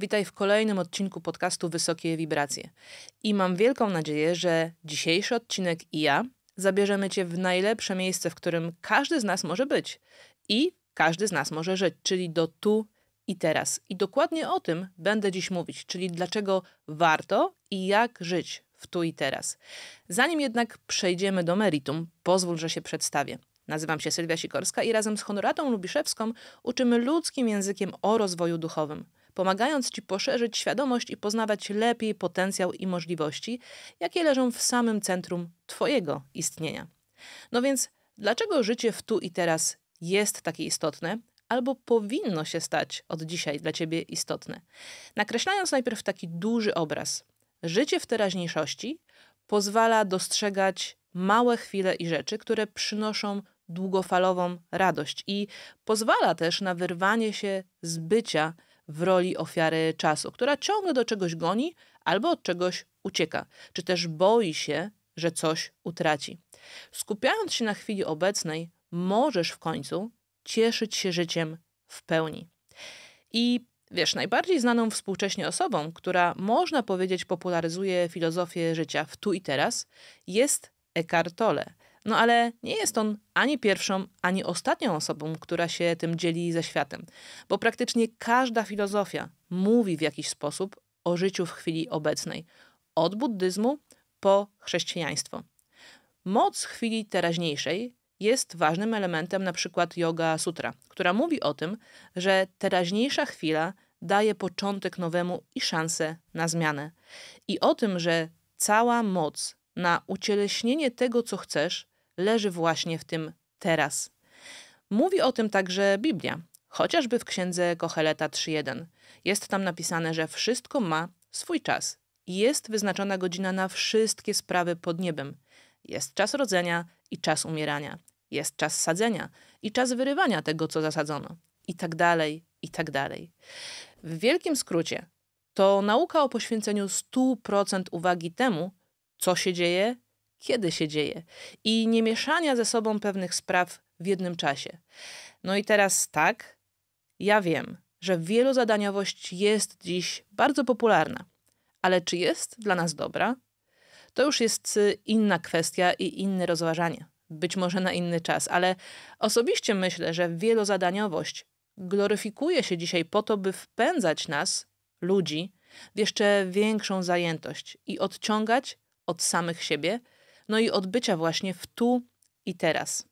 Witaj w kolejnym odcinku podcastu Wysokie Wibracje. I mam wielką nadzieję, że dzisiejszy odcinek i ja zabierzemy Cię w najlepsze miejsce, w którym każdy z nas może być i każdy z nas może żyć, czyli do tu i teraz. I dokładnie o tym będę dziś mówić, czyli dlaczego warto i jak żyć w tu i teraz. Zanim jednak przejdziemy do meritum, pozwól, że się przedstawię. Nazywam się Sylwia Sikorska i razem z Honoratą Lubiszewską uczymy ludzkim językiem o rozwoju duchowym pomagając Ci poszerzyć świadomość i poznawać lepiej potencjał i możliwości, jakie leżą w samym centrum Twojego istnienia. No więc, dlaczego życie w tu i teraz jest takie istotne, albo powinno się stać od dzisiaj dla Ciebie istotne? Nakreślając najpierw taki duży obraz, życie w teraźniejszości pozwala dostrzegać małe chwile i rzeczy, które przynoszą długofalową radość i pozwala też na wyrwanie się z bycia w roli ofiary czasu, która ciągle do czegoś goni albo od czegoś ucieka, czy też boi się, że coś utraci. Skupiając się na chwili obecnej, możesz w końcu cieszyć się życiem w pełni. I wiesz, najbardziej znaną współcześnie osobą, która można powiedzieć popularyzuje filozofię życia w tu i teraz, jest Eckhart Tolle. No ale nie jest on ani pierwszą, ani ostatnią osobą, która się tym dzieli ze światem, bo praktycznie każda filozofia mówi w jakiś sposób o życiu w chwili obecnej, od buddyzmu po chrześcijaństwo. Moc chwili teraźniejszej jest ważnym elementem na przykład Yoga Sutra, która mówi o tym, że teraźniejsza chwila daje początek nowemu i szansę na zmianę. I o tym, że cała moc na ucieleśnienie tego, co chcesz, leży właśnie w tym teraz. Mówi o tym także Biblia, chociażby w księdze Kocheleta 3.1. Jest tam napisane, że wszystko ma swój czas. Jest wyznaczona godzina na wszystkie sprawy pod niebem. Jest czas rodzenia i czas umierania. Jest czas sadzenia i czas wyrywania tego, co zasadzono. I tak dalej, i tak dalej. W wielkim skrócie, to nauka o poświęceniu 100% uwagi temu, co się dzieje kiedy się dzieje i nie mieszania ze sobą pewnych spraw w jednym czasie. No i teraz tak, ja wiem, że wielozadaniowość jest dziś bardzo popularna, ale czy jest dla nas dobra? To już jest y, inna kwestia i inne rozważanie, być może na inny czas, ale osobiście myślę, że wielozadaniowość gloryfikuje się dzisiaj po to, by wpędzać nas, ludzi, w jeszcze większą zajętość i odciągać od samych siebie no i odbycia właśnie w tu i teraz.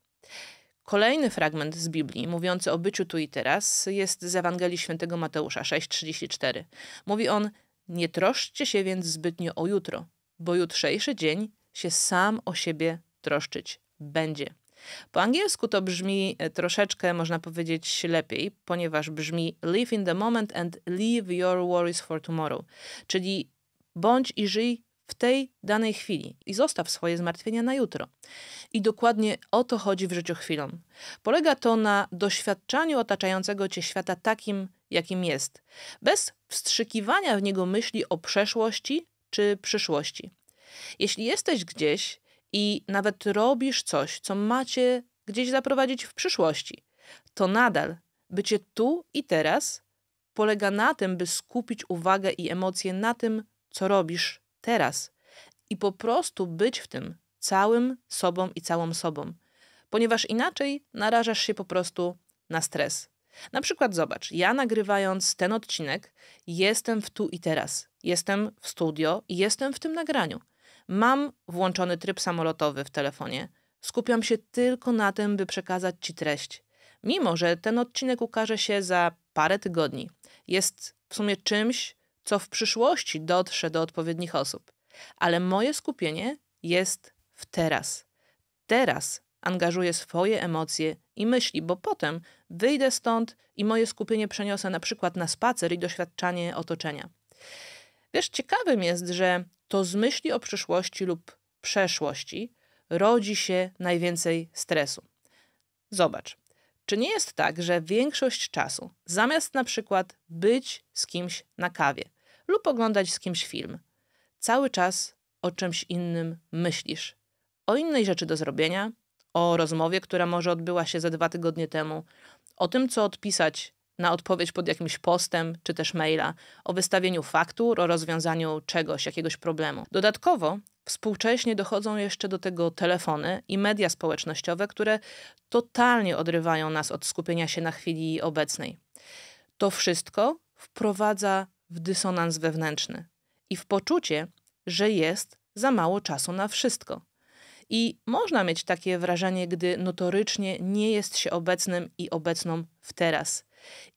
Kolejny fragment z Biblii mówiący o byciu tu i teraz jest z Ewangelii Świętego Mateusza 6:34. Mówi on: Nie troszczcie się więc zbytnio o jutro, bo jutrzejszy dzień się sam o siebie troszczyć będzie. Po angielsku to brzmi e, troszeczkę, można powiedzieć, lepiej, ponieważ brzmi live in the moment and leave your worries for tomorrow, czyli bądź i żyj w tej danej chwili i zostaw swoje zmartwienia na jutro. I dokładnie o to chodzi w życiu chwilą. Polega to na doświadczaniu otaczającego cię świata takim, jakim jest, bez wstrzykiwania w niego myśli o przeszłości czy przyszłości. Jeśli jesteś gdzieś i nawet robisz coś, co macie gdzieś zaprowadzić w przyszłości, to nadal bycie tu i teraz polega na tym, by skupić uwagę i emocje na tym, co robisz teraz i po prostu być w tym całym sobą i całą sobą, ponieważ inaczej narażasz się po prostu na stres. Na przykład zobacz, ja nagrywając ten odcinek, jestem w tu i teraz. Jestem w studio i jestem w tym nagraniu. Mam włączony tryb samolotowy w telefonie. Skupiam się tylko na tym, by przekazać Ci treść. Mimo, że ten odcinek ukaże się za parę tygodni, jest w sumie czymś, co w przyszłości dotrze do odpowiednich osób. Ale moje skupienie jest w teraz. Teraz angażuję swoje emocje i myśli, bo potem wyjdę stąd i moje skupienie przeniosę na przykład na spacer i doświadczanie otoczenia. Wiesz, ciekawym jest, że to z myśli o przyszłości lub przeszłości rodzi się najwięcej stresu. Zobacz, czy nie jest tak, że większość czasu, zamiast na przykład być z kimś na kawie, lub oglądać z kimś film. Cały czas o czymś innym myślisz. O innej rzeczy do zrobienia, o rozmowie, która może odbyła się ze dwa tygodnie temu, o tym, co odpisać na odpowiedź pod jakimś postem czy też maila, o wystawieniu faktur, o rozwiązaniu czegoś, jakiegoś problemu. Dodatkowo współcześnie dochodzą jeszcze do tego telefony i media społecznościowe, które totalnie odrywają nas od skupienia się na chwili obecnej. To wszystko wprowadza w dysonans wewnętrzny i w poczucie, że jest za mało czasu na wszystko. I można mieć takie wrażenie, gdy notorycznie nie jest się obecnym i obecną w teraz.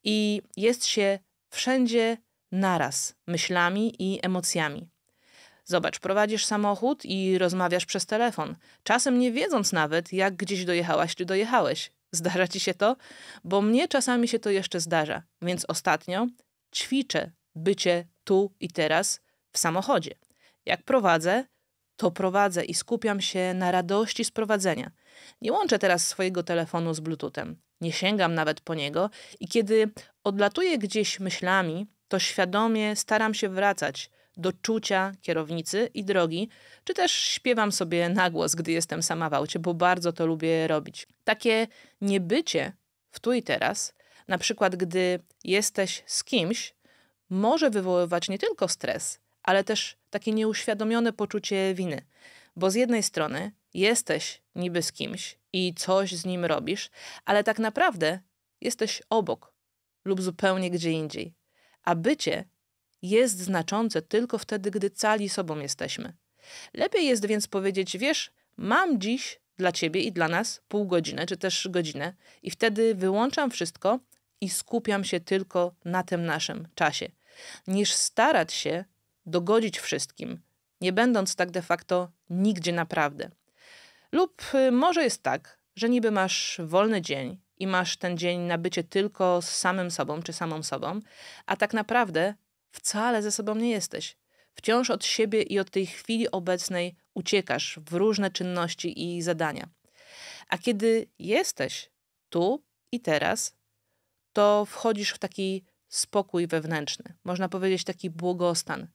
I jest się wszędzie naraz, myślami i emocjami. Zobacz, prowadzisz samochód i rozmawiasz przez telefon, czasem nie wiedząc nawet, jak gdzieś dojechałaś czy dojechałeś. Zdarza ci się to? Bo mnie czasami się to jeszcze zdarza, więc ostatnio ćwiczę bycie tu i teraz w samochodzie. Jak prowadzę, to prowadzę i skupiam się na radości z prowadzenia. Nie łączę teraz swojego telefonu z Bluetoothem, nie sięgam nawet po niego i kiedy odlatuję gdzieś myślami, to świadomie staram się wracać do czucia kierownicy i drogi, czy też śpiewam sobie na głos, gdy jestem sama w aucie, bo bardzo to lubię robić. Takie niebycie w tu i teraz, na przykład gdy jesteś z kimś, może wywoływać nie tylko stres, ale też takie nieuświadomione poczucie winy. Bo z jednej strony jesteś niby z kimś i coś z nim robisz, ale tak naprawdę jesteś obok lub zupełnie gdzie indziej. A bycie jest znaczące tylko wtedy, gdy cali sobą jesteśmy. Lepiej jest więc powiedzieć: Wiesz, mam dziś dla ciebie i dla nas pół godziny, czy też godzinę, i wtedy wyłączam wszystko i skupiam się tylko na tym naszym czasie niż starać się dogodzić wszystkim, nie będąc tak de facto nigdzie naprawdę. Lub y, może jest tak, że niby masz wolny dzień i masz ten dzień na bycie tylko z samym sobą czy samą sobą, a tak naprawdę wcale ze sobą nie jesteś. Wciąż od siebie i od tej chwili obecnej uciekasz w różne czynności i zadania. A kiedy jesteś tu i teraz, to wchodzisz w taki spokój wewnętrzny, można powiedzieć taki błogostan.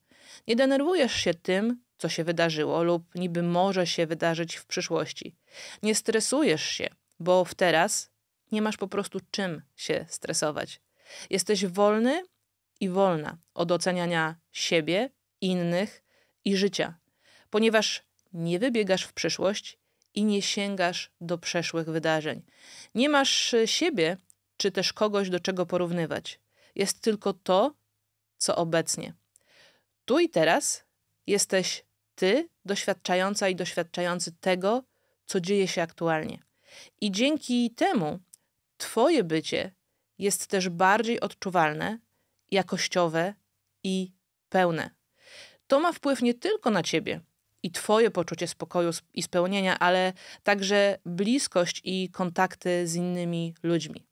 Nie denerwujesz się tym, co się wydarzyło lub niby może się wydarzyć w przyszłości. Nie stresujesz się, bo w teraz nie masz po prostu czym się stresować. Jesteś wolny i wolna od oceniania siebie, innych i życia, ponieważ nie wybiegasz w przyszłość i nie sięgasz do przeszłych wydarzeń. Nie masz y, siebie czy też kogoś do czego porównywać jest tylko to, co obecnie. Tu i teraz jesteś ty, doświadczająca i doświadczający tego, co dzieje się aktualnie. I dzięki temu Twoje bycie jest też bardziej odczuwalne, jakościowe i pełne. To ma wpływ nie tylko na Ciebie i Twoje poczucie spokoju i spełnienia, ale także bliskość i kontakty z innymi ludźmi.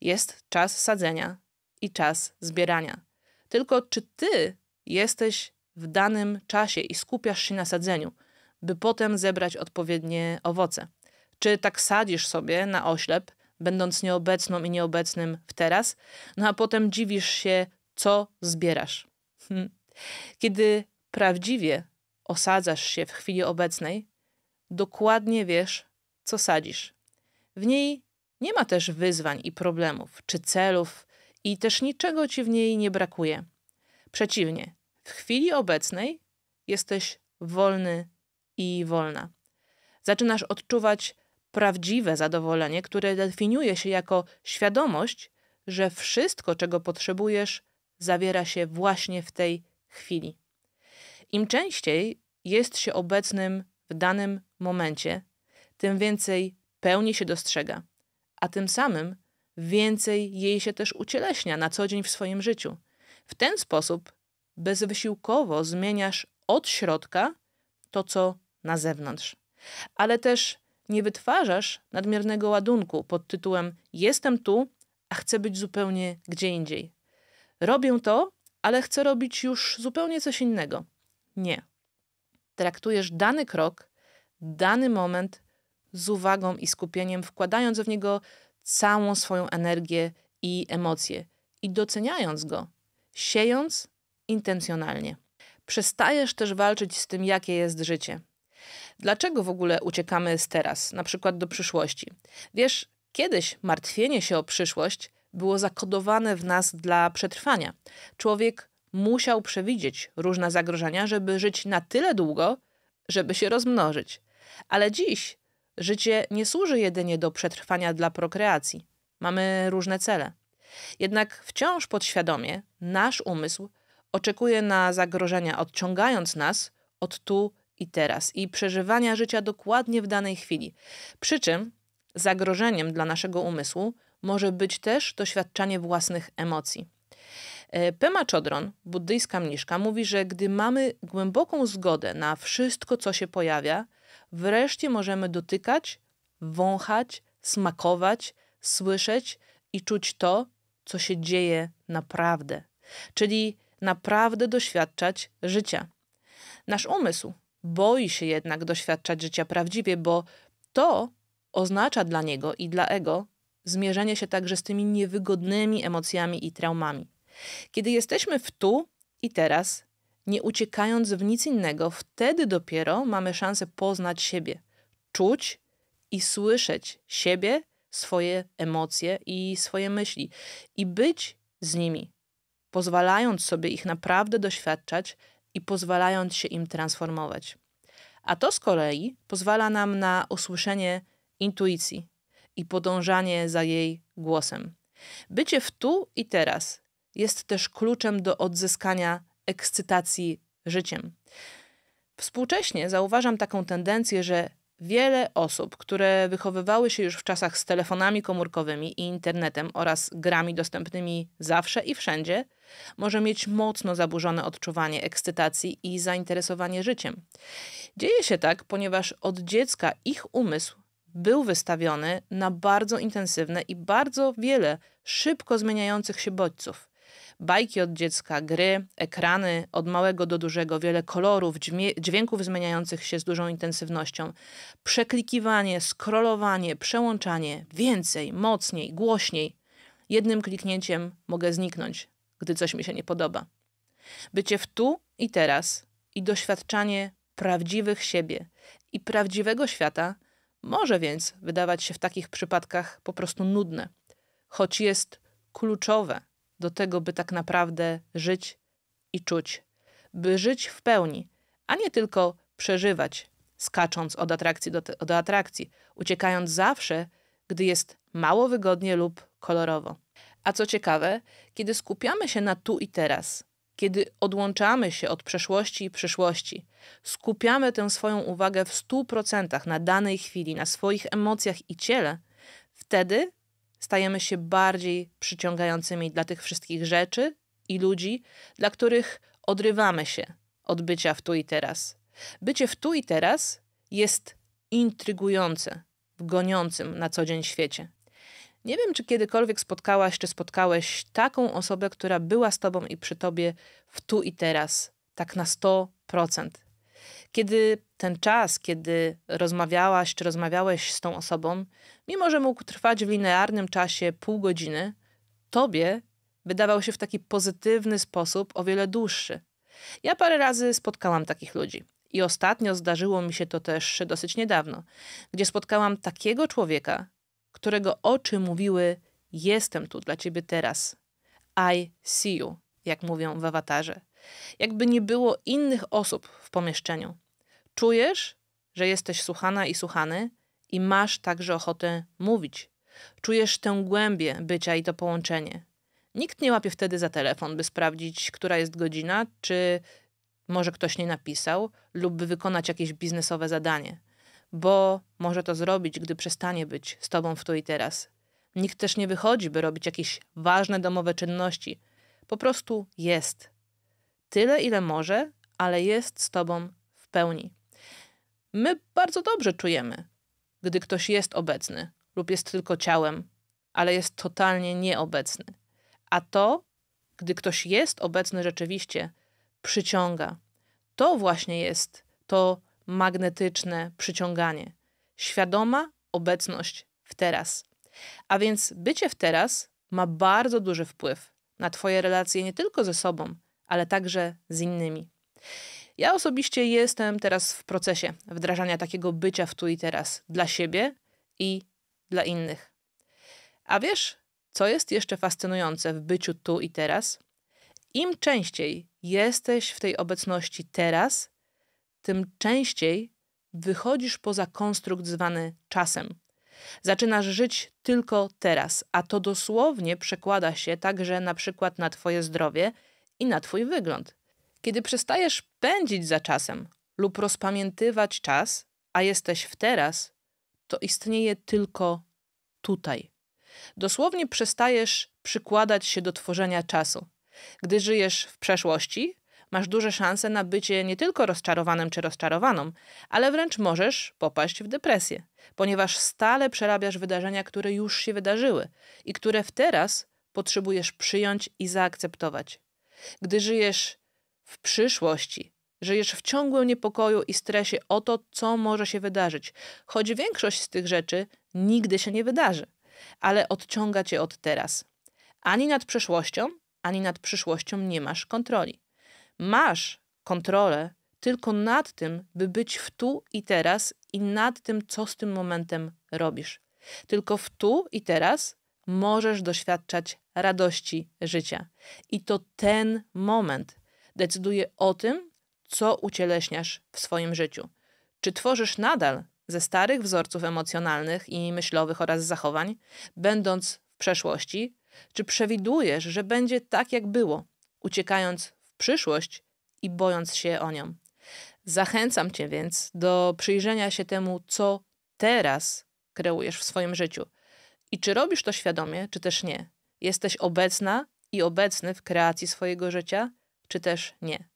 Jest czas sadzenia i czas zbierania. Tylko czy ty jesteś w danym czasie i skupiasz się na sadzeniu, by potem zebrać odpowiednie owoce? Czy tak sadzisz sobie na oślep, będąc nieobecną i nieobecnym w teraz, no a potem dziwisz się, co zbierasz? Hm. Kiedy prawdziwie osadzasz się w chwili obecnej, dokładnie wiesz, co sadzisz. W niej nie ma też wyzwań i problemów, czy celów, i też niczego ci w niej nie brakuje. Przeciwnie, w chwili obecnej jesteś wolny i wolna. Zaczynasz odczuwać prawdziwe zadowolenie, które definiuje się jako świadomość, że wszystko, czego potrzebujesz, zawiera się właśnie w tej chwili. Im częściej jest się obecnym w danym momencie, tym więcej pełni się dostrzega, a tym samym więcej jej się też ucieleśnia na co dzień w swoim życiu. W ten sposób bezwysiłkowo zmieniasz od środka to, co na zewnątrz. Ale też nie wytwarzasz nadmiernego ładunku pod tytułem Jestem tu, a chcę być zupełnie gdzie indziej. Robię to, ale chcę robić już zupełnie coś innego. Nie. Traktujesz dany krok, dany moment z uwagą i skupieniem, wkładając w niego całą swoją energię i emocje i doceniając go, siejąc intencjonalnie. Przestajesz też walczyć z tym, jakie jest życie. Dlaczego w ogóle uciekamy z teraz, na przykład do przyszłości? Wiesz, kiedyś martwienie się o przyszłość było zakodowane w nas dla przetrwania. Człowiek musiał przewidzieć różne zagrożenia, żeby żyć na tyle długo, żeby się rozmnożyć. Ale dziś Życie nie służy jedynie do przetrwania dla prokreacji. Mamy różne cele. Jednak wciąż podświadomie nasz umysł oczekuje na zagrożenia, odciągając nas od tu i teraz i przeżywania życia dokładnie w danej chwili. Przy czym zagrożeniem dla naszego umysłu może być też doświadczanie własnych emocji. E, Pema Chodron, buddyjska mniszka, mówi, że gdy mamy głęboką zgodę na wszystko, co się pojawia, wreszcie możemy dotykać, wąchać, smakować, słyszeć i czuć to, co się dzieje naprawdę, czyli naprawdę doświadczać życia. Nasz umysł boi się jednak doświadczać życia prawdziwie, bo to oznacza dla niego i dla ego zmierzenie się także z tymi niewygodnymi emocjami i traumami. Kiedy jesteśmy w tu i teraz, nie uciekając w nic innego, wtedy dopiero mamy szansę poznać siebie, czuć i słyszeć siebie, swoje emocje i swoje myśli i być z nimi, pozwalając sobie ich naprawdę doświadczać i pozwalając się im transformować. A to z kolei pozwala nam na usłyszenie intuicji i podążanie za jej głosem. Bycie w tu i teraz jest też kluczem do odzyskania ekscytacji życiem. Współcześnie zauważam taką tendencję, że wiele osób, które wychowywały się już w czasach z telefonami komórkowymi i internetem oraz grami dostępnymi zawsze i wszędzie, może mieć mocno zaburzone odczuwanie ekscytacji i zainteresowanie życiem. Dzieje się tak, ponieważ od dziecka ich umysł był wystawiony na bardzo intensywne i bardzo wiele szybko zmieniających się bodźców. Bajki od dziecka, gry, ekrany od małego do dużego, wiele kolorów, dźwięków zmieniających się z dużą intensywnością, przeklikiwanie, scrollowanie, przełączanie, więcej, mocniej, głośniej. Jednym kliknięciem mogę zniknąć, gdy coś mi się nie podoba. Bycie w tu i teraz i doświadczanie prawdziwych siebie i prawdziwego świata może więc wydawać się w takich przypadkach po prostu nudne, choć jest kluczowe do tego, by tak naprawdę żyć i czuć, by żyć w pełni, a nie tylko przeżywać, skacząc od atrakcji do, do atrakcji, uciekając zawsze, gdy jest mało wygodnie lub kolorowo. A co ciekawe, kiedy skupiamy się na tu i teraz, kiedy odłączamy się od przeszłości i przyszłości, skupiamy tę swoją uwagę w 100% na danej chwili, na swoich emocjach i ciele, wtedy stajemy się bardziej przyciągającymi dla tych wszystkich rzeczy i ludzi, dla których odrywamy się od bycia w tu i teraz. Bycie w tu i teraz jest intrygujące w goniącym na co dzień świecie. Nie wiem, czy kiedykolwiek spotkałaś czy spotkałeś taką osobę, która była z tobą i przy tobie w tu i teraz, tak na 100% kiedy ten czas, kiedy rozmawiałaś czy rozmawiałeś z tą osobą, mimo że mógł trwać w linearnym czasie pół godziny, tobie wydawał się w taki pozytywny sposób o wiele dłuższy. Ja parę razy spotkałam takich ludzi. I ostatnio zdarzyło mi się to też dosyć niedawno, gdzie spotkałam takiego człowieka, którego oczy mówiły: Jestem tu dla ciebie teraz. I see you, jak mówią w awatarze jakby nie było innych osób w pomieszczeniu. Czujesz, że jesteś słuchana i słuchany i masz także ochotę mówić. Czujesz tę głębię bycia i to połączenie. Nikt nie łapie wtedy za telefon, by sprawdzić, która jest godzina, czy może ktoś nie napisał, lub by wykonać jakieś biznesowe zadanie, bo może to zrobić, gdy przestanie być z tobą w tu i teraz. Nikt też nie wychodzi, by robić jakieś ważne domowe czynności. Po prostu jest tyle, ile może, ale jest z tobą w pełni. My bardzo dobrze czujemy, gdy ktoś jest obecny lub jest tylko ciałem, ale jest totalnie nieobecny. A to, gdy ktoś jest obecny rzeczywiście, przyciąga. To właśnie jest to magnetyczne przyciąganie. Świadoma obecność w teraz. A więc bycie w teraz ma bardzo duży wpływ na Twoje relacje nie tylko ze sobą, ale także z innymi. Ja osobiście jestem teraz w procesie wdrażania takiego bycia w tu i teraz dla siebie i dla innych. A wiesz, co jest jeszcze fascynujące w byciu tu i teraz? Im częściej jesteś w tej obecności teraz, tym częściej wychodzisz poza konstrukt zwany czasem. Zaczynasz żyć tylko teraz, a to dosłownie przekłada się także na przykład na Twoje zdrowie i na Twój wygląd. Kiedy przestajesz pędzić za czasem lub rozpamiętywać czas, a jesteś w teraz, to istnieje tylko tutaj. Dosłownie przestajesz przykładać się do tworzenia czasu. Gdy żyjesz w przeszłości, masz duże szanse na bycie nie tylko rozczarowanym czy rozczarowaną, ale wręcz możesz popaść w depresję, ponieważ stale przerabiasz wydarzenia, które już się wydarzyły i które w teraz potrzebujesz przyjąć i zaakceptować. Gdy żyjesz w przyszłości, żyjesz w ciągłym niepokoju i stresie o to, co może się wydarzyć, choć większość z tych rzeczy nigdy się nie wydarzy, ale odciąga cię od teraz. Ani nad przeszłością, ani nad przyszłością nie masz kontroli. Masz kontrolę tylko nad tym, by być w tu i teraz i nad tym, co z tym momentem robisz. Tylko w tu i teraz możesz doświadczać radości życia. I to ten moment decyduje o tym, co ucieleśniasz w swoim życiu. Czy tworzysz nadal ze starych wzorców emocjonalnych i myślowych oraz zachowań, będąc w przeszłości, czy przewidujesz, że będzie tak, jak było, uciekając w przyszłość i bojąc się o nią? Zachęcam Cię więc do przyjrzenia się temu, co teraz kreujesz w swoim życiu. I czy robisz to świadomie, czy też nie. Jesteś obecna i obecny w kreacji swojego życia, czy też nie.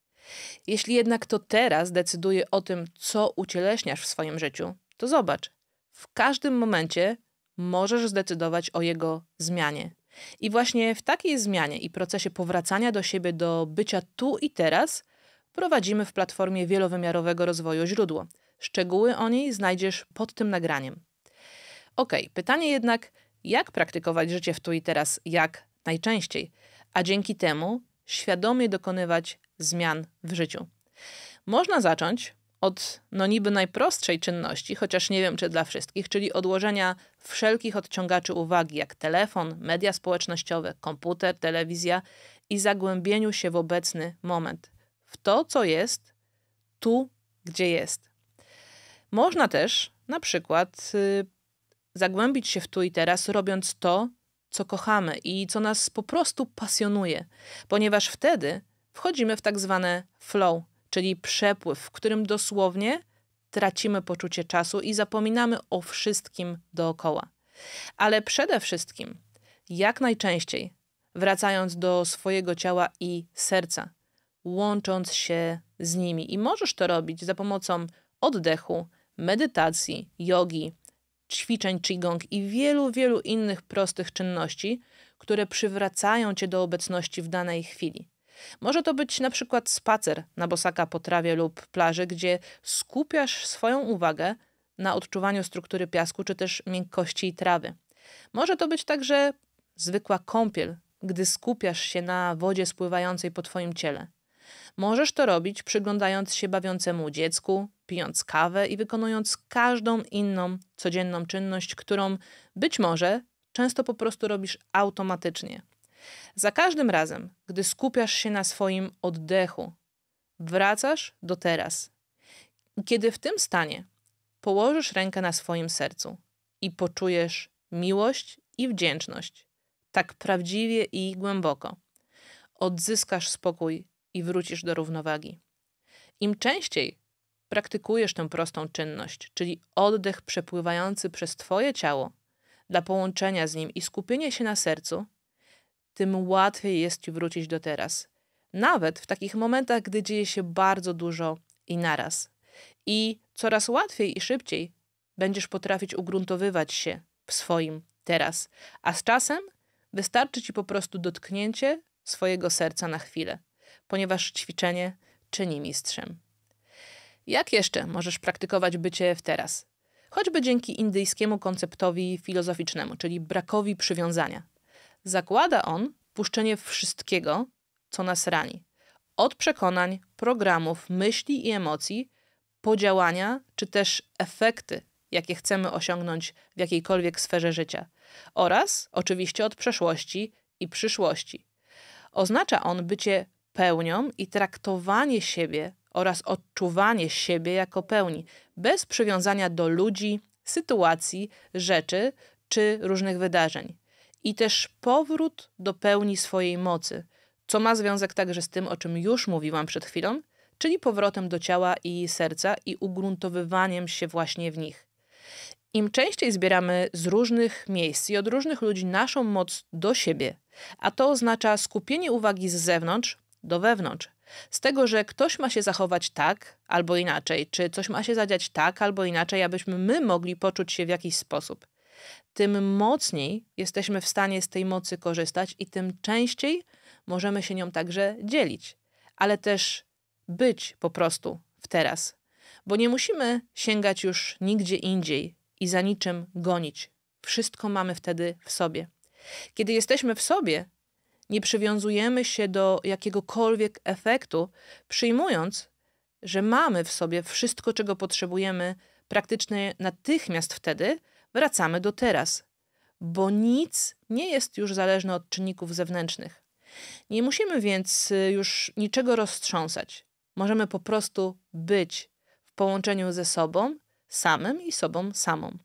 Jeśli jednak to teraz decyduje o tym, co ucieleśniasz w swoim życiu, to zobacz, w każdym momencie możesz zdecydować o jego zmianie. I właśnie w takiej zmianie i procesie powracania do siebie, do bycia tu i teraz, prowadzimy w platformie wielowymiarowego rozwoju źródło. Szczegóły o niej znajdziesz pod tym nagraniem. Ok, pytanie jednak, jak praktykować życie w tu i teraz jak najczęściej, a dzięki temu świadomie dokonywać zmian w życiu. Można zacząć od no niby najprostszej czynności, chociaż nie wiem czy dla wszystkich, czyli odłożenia wszelkich odciągaczy uwagi, jak telefon, media społecznościowe, komputer, telewizja i zagłębieniu się w obecny moment, w to, co jest, tu, gdzie jest. Można też na przykład y, zagłębić się w tu i teraz, robiąc to, co kochamy i co nas po prostu pasjonuje, ponieważ wtedy wchodzimy w tak zwane flow, czyli przepływ, w którym dosłownie tracimy poczucie czasu i zapominamy o wszystkim dookoła. Ale przede wszystkim, jak najczęściej, wracając do swojego ciała i serca, łącząc się z nimi. I możesz to robić za pomocą oddechu, medytacji, jogi, ćwiczeń Qigong i wielu, wielu innych prostych czynności, które przywracają cię do obecności w danej chwili. Może to być na przykład spacer na bosaka po trawie lub plaży, gdzie skupiasz swoją uwagę na odczuwaniu struktury piasku czy też miękkości trawy. Może to być także zwykła kąpiel, gdy skupiasz się na wodzie spływającej po twoim ciele. Możesz to robić przyglądając się bawiącemu dziecku, pijąc kawę i wykonując każdą inną codzienną czynność, którą być może często po prostu robisz automatycznie. Za każdym razem, gdy skupiasz się na swoim oddechu, wracasz do teraz. Kiedy w tym stanie położysz rękę na swoim sercu i poczujesz miłość i wdzięczność, tak prawdziwie i głęboko, odzyskasz spokój i wrócisz do równowagi. Im częściej praktykujesz tę prostą czynność, czyli oddech przepływający przez Twoje ciało, dla połączenia z nim i skupienie się na sercu, tym łatwiej jest Ci wrócić do teraz. Nawet w takich momentach, gdy dzieje się bardzo dużo i naraz. I coraz łatwiej i szybciej będziesz potrafić ugruntowywać się w swoim teraz, a z czasem wystarczy Ci po prostu dotknięcie swojego serca na chwilę ponieważ ćwiczenie czyni mistrzem. Jak jeszcze możesz praktykować bycie w teraz? Choćby dzięki indyjskiemu konceptowi filozoficznemu, czyli brakowi przywiązania. Zakłada on puszczenie wszystkiego, co nas rani. Od przekonań, programów, myśli i emocji, po działania, czy też efekty, jakie chcemy osiągnąć w jakiejkolwiek sferze życia. Oraz oczywiście od przeszłości i przyszłości. Oznacza on bycie pełnią i traktowanie siebie oraz odczuwanie siebie jako pełni, bez przywiązania do ludzi, sytuacji, rzeczy czy różnych wydarzeń. I też powrót do pełni swojej mocy, co ma związek także z tym, o czym już mówiłam przed chwilą, czyli powrotem do ciała i serca i ugruntowywaniem się właśnie w nich. Im częściej zbieramy z różnych miejsc i od różnych ludzi naszą moc do siebie, a to oznacza skupienie uwagi z zewnątrz, do wewnątrz. Z tego, że ktoś ma się zachować tak albo inaczej, czy coś ma się zadziać tak albo inaczej, abyśmy my mogli poczuć się w jakiś sposób. Tym mocniej jesteśmy w stanie z tej mocy korzystać i tym częściej możemy się nią także dzielić, ale też być po prostu w teraz, bo nie musimy sięgać już nigdzie indziej i za niczym gonić. Wszystko mamy wtedy w sobie. Kiedy jesteśmy w sobie, nie przywiązujemy się do jakiegokolwiek efektu, przyjmując, że mamy w sobie wszystko, czego potrzebujemy, praktycznie natychmiast wtedy wracamy do teraz, bo nic nie jest już zależne od czynników zewnętrznych. Nie musimy więc y, już niczego roztrząsać. Możemy po prostu być w połączeniu ze sobą samym i sobą samą.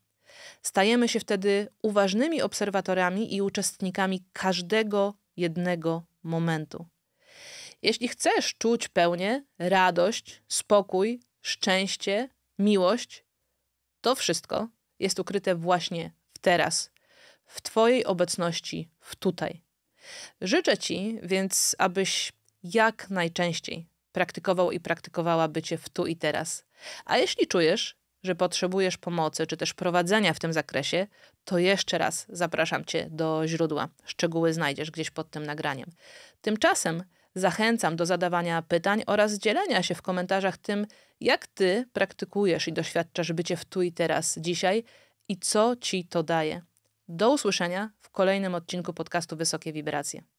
Stajemy się wtedy uważnymi obserwatorami i uczestnikami każdego jednego momentu. Jeśli chcesz czuć pełnię, radość, spokój, szczęście, miłość, to wszystko jest ukryte właśnie w teraz, w Twojej obecności, w tutaj. Życzę Ci więc, abyś jak najczęściej praktykował i praktykowała bycie w tu i teraz. A jeśli czujesz, że potrzebujesz pomocy czy też prowadzenia w tym zakresie, to jeszcze raz zapraszam Cię do źródła. Szczegóły znajdziesz gdzieś pod tym nagraniem. Tymczasem zachęcam do zadawania pytań oraz dzielenia się w komentarzach tym, jak Ty praktykujesz i doświadczasz bycie w tu i teraz dzisiaj i co Ci to daje. Do usłyszenia w kolejnym odcinku podcastu Wysokie Wibracje.